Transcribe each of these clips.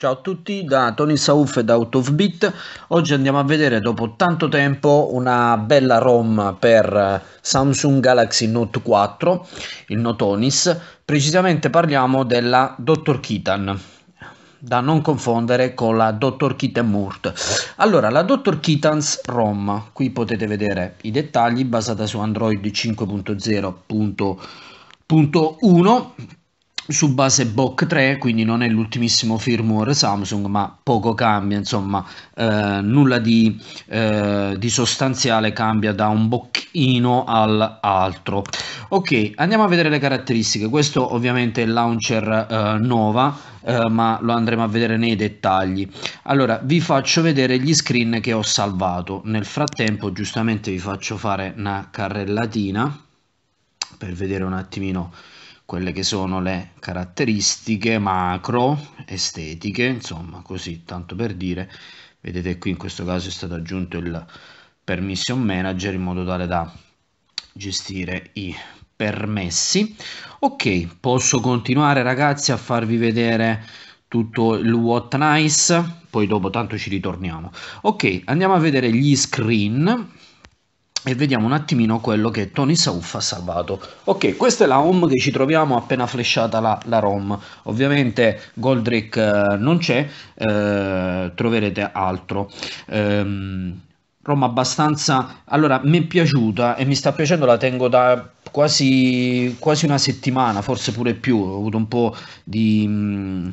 Ciao a tutti da Tony Sauf e da Out of Beat. Oggi andiamo a vedere dopo tanto tempo una bella ROM per eh, Samsung Galaxy Note 4, il Notonis. Precisamente parliamo della Dr. Kitan, da non confondere con la Dr. Kitan Murt. Allora, la Dr. Kitans ROM, qui potete vedere i dettagli, basata su Android 5.0.1 su base BOC 3, quindi non è l'ultimissimo firmware Samsung, ma poco cambia, insomma, eh, nulla di, eh, di, sostanziale cambia da un bocchino all'altro. Ok, andiamo a vedere le caratteristiche. Questo ovviamente è il launcher eh, Nova, eh, ma lo andremo a vedere nei dettagli. Allora, vi faccio vedere gli screen che ho salvato. Nel frattempo, giustamente vi faccio fare una carrellatina per vedere un attimino quelle che sono le caratteristiche macro estetiche insomma così tanto per dire vedete qui in questo caso è stato aggiunto il permission manager in modo tale da gestire i permessi ok posso continuare ragazzi a farvi vedere tutto il what nice poi dopo tanto ci ritorniamo ok andiamo a vedere gli screen e vediamo un attimino quello che Tony Sauf ha salvato. Ok, questa è la home che ci troviamo appena flashata la, la ROM. Ovviamente Goldrake eh, non c'è, eh, troverete altro. Ehm, ROM abbastanza... Allora, mi è piaciuta e mi sta piacendo, la tengo da quasi, quasi una settimana, forse pure più. Ho avuto un po' di... Mh, mm,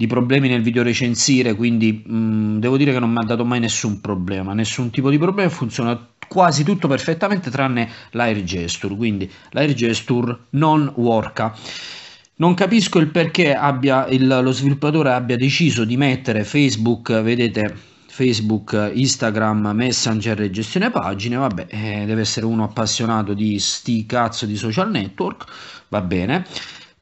di problemi nel video recensire quindi mh, mm, devo dire che non mi ha dato mai nessun problema nessun tipo di problema funziona quasi tutto perfettamente tranne l'air gesture, quindi l'air gesture non worka. Non capisco il perché abbia il, lo sviluppatore abbia deciso di mettere Facebook, vedete, Facebook, Instagram, Messenger e gestione pagine, vabbè, eh, deve essere uno appassionato di sti cazzo di social network, va bene.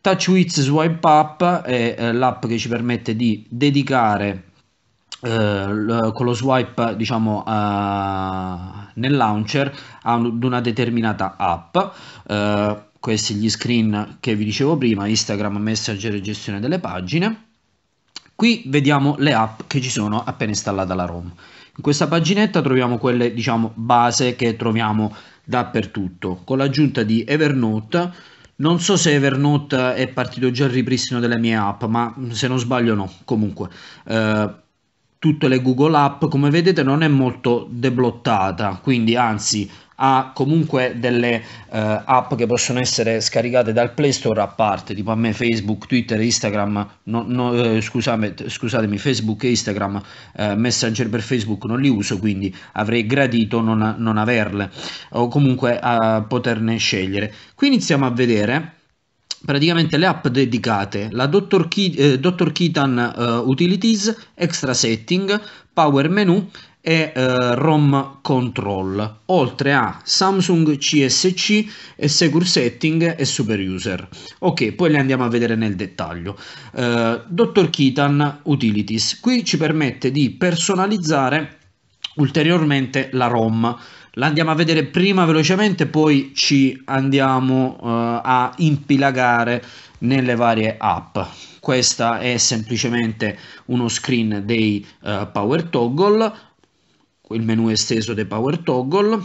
TouchWiz Swipe Up è eh, l'app che ci permette di dedicare eh, con lo swipe diciamo a nel launcher ad una determinata app. Eh, questi gli screen che vi dicevo prima, Instagram, Messenger e gestione delle pagine. Qui vediamo le app che ci sono appena installata la ROM. In questa paginetta troviamo quelle, diciamo, base che troviamo dappertutto, con l'aggiunta di Evernote. Non so se Evernote è partito già il ripristino delle mie app, ma se non sbaglio no. Comunque, eh, tutte le Google App, come vedete non è molto deblottata, quindi anzi ha comunque delle uh, app che possono essere scaricate dal Play Store a parte, tipo a me Facebook, Twitter, Instagram, no, no, eh, scusami, scusatemi, Facebook e Instagram, eh, Messenger per Facebook non li uso, quindi avrei gradito non, non averle o comunque uh, poterne scegliere. Qui iniziamo a vedere praticamente le app dedicate, la Dr. Ke- uh, Utilities, Extra Setting, Power Menu e uh, ROM Control, oltre a Samsung CSC Secure Setting e Super User. Ok, poi le andiamo a vedere nel dettaglio. Uh, eh, Dr. Keaton Utilities, qui ci permette di personalizzare ulteriormente la ROM L'andiamo a vedere prima velocemente, poi ci andiamo uh, a impilagare nelle varie app. Questa è semplicemente uno screen dei uh, power toggle, il menu esteso dei power toggle.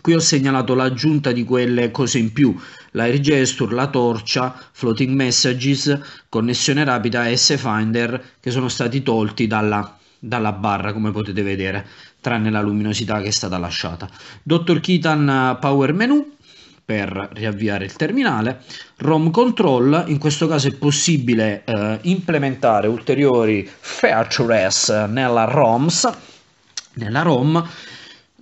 Qui ho segnalato l'aggiunta di quelle cose in più, l'air gesture, la torcia, floating messages, connessione rapida e S-Finder che sono stati tolti dalla dalla barra come potete vedere tranne la luminosità che è stata lasciata Dr. Kitan eh, Power Menu per riavviare il terminale ROM Control in questo caso è possibile eh, implementare ulteriori features nella ROMS nella ROM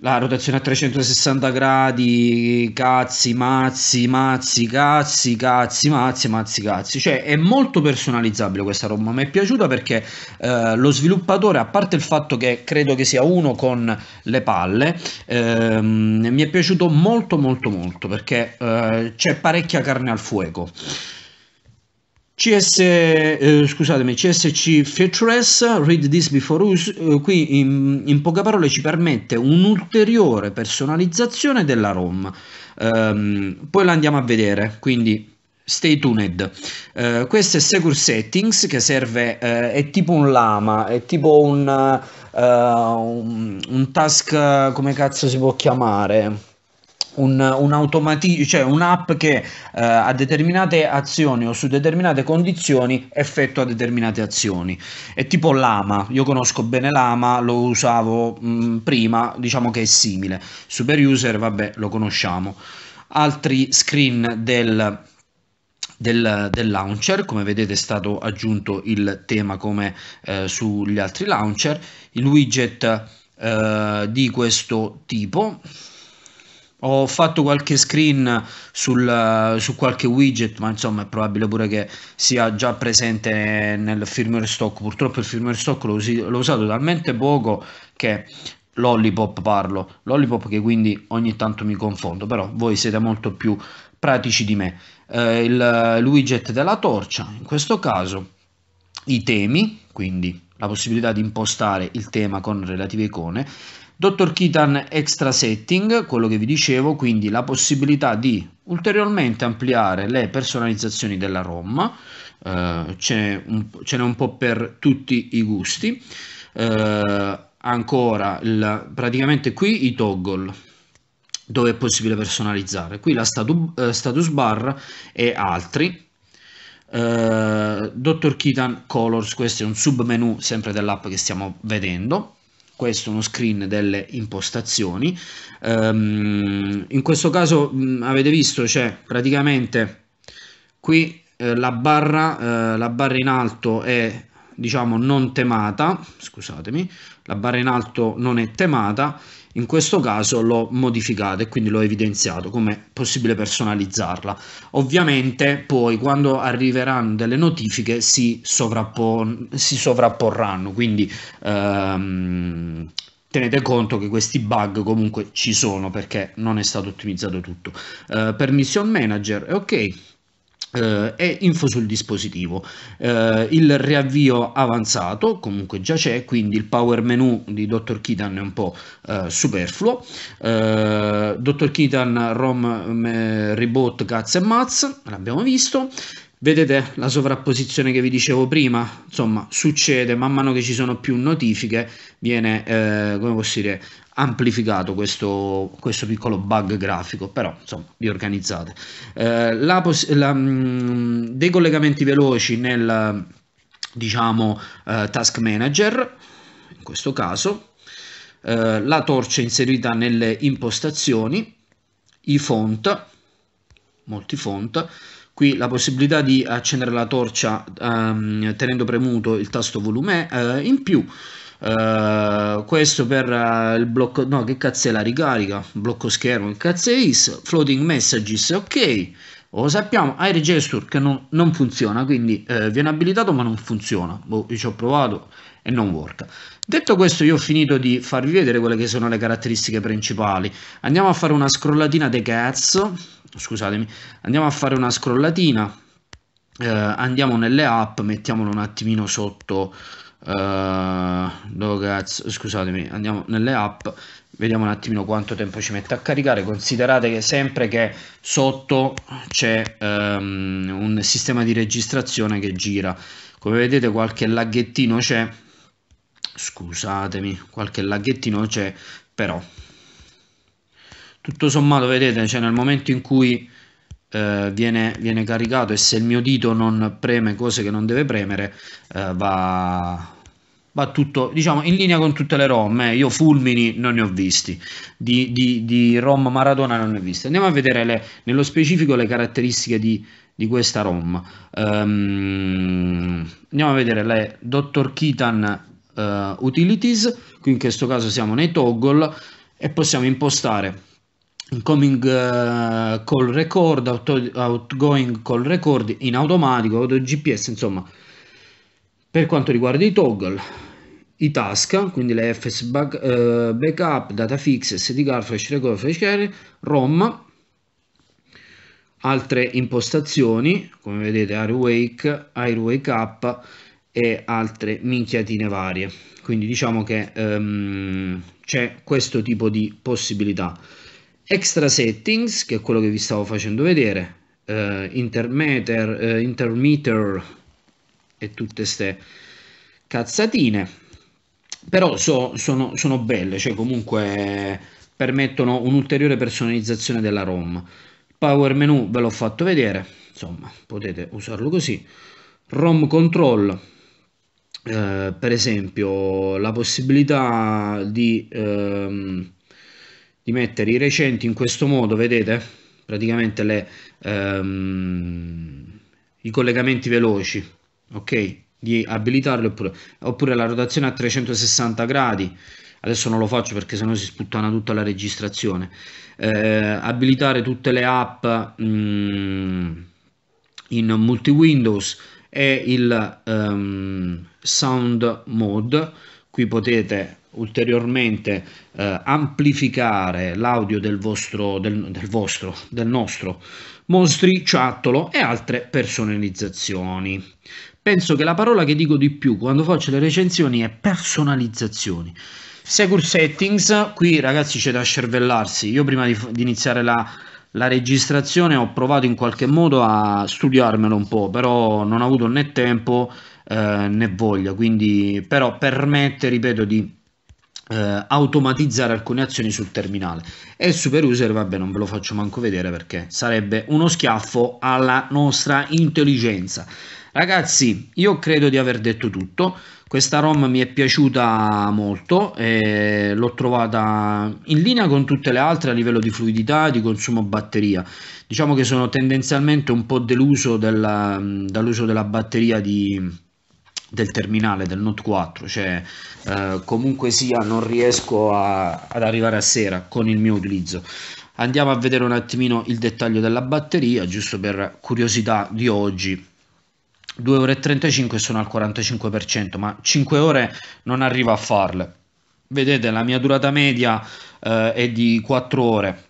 la rotazione a 360 gradi, cazzi, mazzi, mazzi, cazzi, cazzi, mazzi, mazzi, cazzi. Cioè è molto personalizzabile questa roba, mi è piaciuta perché eh, lo sviluppatore, a parte il fatto che credo che sia uno con le palle, ehm, mi è piaciuto molto molto molto perché eh, c'è parecchia carne al fuoco. CS, eh, scusatemi, CSC Featureless, Read This Before Use, eh, qui in, in, poche parole ci permette un'ulteriore personalizzazione della ROM. Eh, poi la andiamo a vedere, quindi stay tuned. Uh, questo è Secure Settings che serve, uh, è tipo un lama, è tipo un, uh, un, un task, come cazzo si può chiamare? un, un automatismo, cioè un'app che eh, a determinate azioni o su determinate condizioni effettua determinate azioni. È tipo l'AMA, io conosco bene l'AMA, lo usavo mh, mm, prima, diciamo che è simile. Super user, vabbè, lo conosciamo. Altri screen del, del, del launcher, come vedete è stato aggiunto il tema come eh, sugli altri launcher, il widget eh, di questo tipo ho fatto qualche screen sul, su qualche widget, ma insomma è probabile pure che sia già presente nel firmware stock. Purtroppo il firmware stock l'ho, l'ho usato talmente poco che l'Ollipop parlo, l'Ollipop che quindi ogni tanto mi confondo, però voi siete molto più pratici di me. Eh, il, il widget della torcia, in questo caso i temi, quindi la possibilità di impostare il tema con relative icone, Dottor Kitan Extra Setting, quello che vi dicevo, quindi la possibilità di ulteriormente ampliare le personalizzazioni della ROM, eh, ce, n'è un po' per tutti i gusti, eh, ancora il, praticamente qui i toggle dove è possibile personalizzare, qui la statu, eh, status bar e altri, eh, Dottor Kitan Colors, questo è un submenu sempre dell'app che stiamo vedendo, questo è uno screen delle impostazioni um, in questo caso mh, avete visto c'è cioè, praticamente qui eh, la barra eh, la barra in alto è diciamo non temata, scusatemi, la barra in alto non è temata, in questo caso l'ho modificata e quindi l'ho evidenziato come possibile personalizzarla. Ovviamente poi quando arriveranno delle notifiche si, sovrappon si sovrapporranno, quindi ehm, tenete conto che questi bug comunque ci sono perché non è stato ottimizzato tutto. Eh, per Manager è ok, eh, e info sul dispositivo eh, il riavvio avanzato comunque già c'è quindi il power menu di Dr. Kitan è un po' eh, superfluo eh, Dr. Kitan ROM reboot cazzo e mazz l'abbiamo visto Vedete la sovrapposizione che vi dicevo prima? Insomma, succede man mano che ci sono più notifiche, viene eh, come posso dire, amplificato questo, questo, piccolo bug grafico, però insomma vi organizzate. Eh, la la, mh, mm, dei collegamenti veloci nel diciamo eh, task manager, in questo caso, eh, la torcia inserita nelle impostazioni, i font, molti font qui la possibilità di accendere la torcia ehm, tenendo premuto il tasto volume eh, in più Uh, questo per uh, il blocco no che cazzo è la ricarica blocco schermo che cazzo è is floating messages ok lo sappiamo air gesture che non, non funziona quindi uh, viene abilitato ma non funziona boh, io ci ho provato e non work detto questo io ho finito di farvi vedere quelle che sono le caratteristiche principali andiamo a fare una scrollatina di cazzo scusatemi, andiamo a fare una scrollatina, eh, andiamo nelle app, mettiamolo un attimino sotto, eh, cazzo, scusatemi, andiamo nelle app, vediamo un attimino quanto tempo ci mette a caricare, considerate che sempre che sotto c'è ehm, un sistema di registrazione che gira, come vedete qualche laghettino c'è, scusatemi, qualche laghettino c'è, però tutto sommato vedete cioè nel momento in cui eh, viene, viene, caricato e se il mio dito non preme cose che non deve premere eh, va, va tutto diciamo in linea con tutte le ROM eh. io fulmini non ne ho visti di, di, di, ROM Maradona non ne ho visti andiamo a vedere le, nello specifico le caratteristiche di, di questa ROM um, andiamo a vedere le Dr. Kitan uh, eh, Utilities qui in questo caso siamo nei toggle e possiamo impostare incoming uh, call record, out outgoing call record in automatico, auto GPS, insomma. Per quanto riguarda i toggle, i task, quindi le FS back, uh, eh, backup, data fix, SD card, flash record, flash carry, ROM, altre impostazioni, come vedete AirWake, AirWake Up e altre minchiatine varie. Quindi diciamo che um, c'è questo tipo di possibilità extra settings che è quello che vi stavo facendo vedere eh, intermeter, eh, intermeter e tutte ste cazzatine però so, sono, sono, belle cioè comunque permettono un'ulteriore personalizzazione della ROM power menu ve l'ho fatto vedere insomma potete usarlo così ROM control eh, per esempio la possibilità di ehm, di mettere i recenti in questo modo, vedete? Praticamente le, ehm, i collegamenti veloci, ok? Di abilitarli oppure, oppure la rotazione a 360 gradi, adesso non lo faccio perché sennò si sputtana tutta la registrazione, eh, abilitare tutte le app mh, mm, in multi windows e il um, sound mode qui potete ulteriormente eh, amplificare l'audio del vostro, del, del vostro, del nostro mostriciattolo e altre personalizzazioni. Penso che la parola che dico di più quando faccio le recensioni è personalizzazioni. Secure Settings, qui ragazzi c'è da scervellarsi, io prima di, di iniziare la, la registrazione ho provato in qualche modo a studiarmelo un po', però non ho avuto né tempo eh, né voglia, quindi però permette, ripeto, di eh, automatizzare alcune azioni sul terminale e il super user vabbè non ve lo faccio manco vedere perché sarebbe uno schiaffo alla nostra intelligenza ragazzi io credo di aver detto tutto questa ROM mi è piaciuta molto eh, l'ho trovata in linea con tutte le altre a livello di fluidità e di consumo batteria diciamo che sono tendenzialmente un po' deluso dell'uso della batteria di del terminale del Note 4, cioè eh, comunque sia non riesco a, ad arrivare a sera con il mio utilizzo. Andiamo a vedere un attimino il dettaglio della batteria, giusto per curiosità di oggi. 2 ore e 35 sono al 45%, ma 5 ore non arrivo a farle. Vedete, la mia durata media eh, è di 4 ore,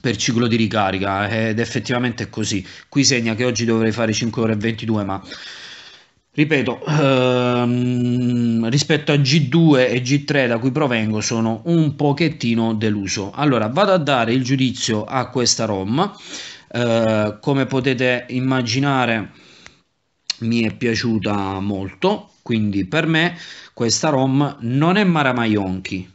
per ciclo di ricarica ed effettivamente è così qui segna che oggi dovrei fare 5 ore e 22 ma Ripeto, ehm, rispetto a G2 e G3 da cui provengo sono un pochettino deluso. Allora, vado a dare il giudizio a questa ROM. Eh, come potete immaginare mi è piaciuta molto, quindi per me questa ROM non è Maramai Onchi,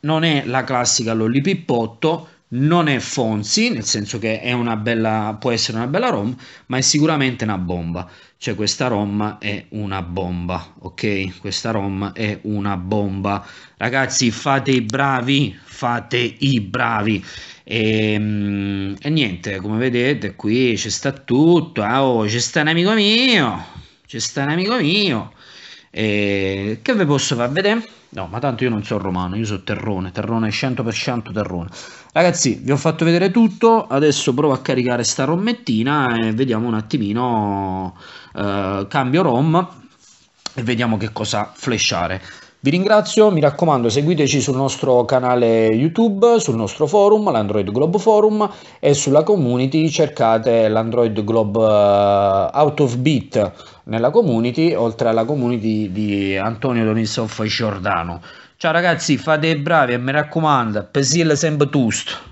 non è la classica Lollipippotto, non è Fonzi, nel senso che è una bella, può essere una bella ROM, ma è sicuramente una bomba. Cioè questa ROM è una bomba, ok? Questa ROM è una bomba. Ragazzi, fate i bravi, fate i bravi. E, ehm, e niente, come vedete qui c'è sta tutto. Ah, oh, c'è sta un amico mio, c'è sta un amico mio. E, eh, che vi posso far vedere? No, ma tanto io non sono romano, io sono terrone, terrone 100% terrone. Ragazzi, vi ho fatto vedere tutto, adesso provo a caricare sta rommettina e vediamo un attimino, eh, cambio rom e vediamo che cosa flashare. Vi ringrazio, mi raccomando seguiteci sul nostro canale YouTube, sul nostro forum, l'Android Globe Forum e sulla community cercate l'Android Globe uh, Out of Beat nella community, oltre alla community di Antonio Donisov Giordano. Ciao ragazzi, fate i bravi e mi raccomando, pesil sempre tust.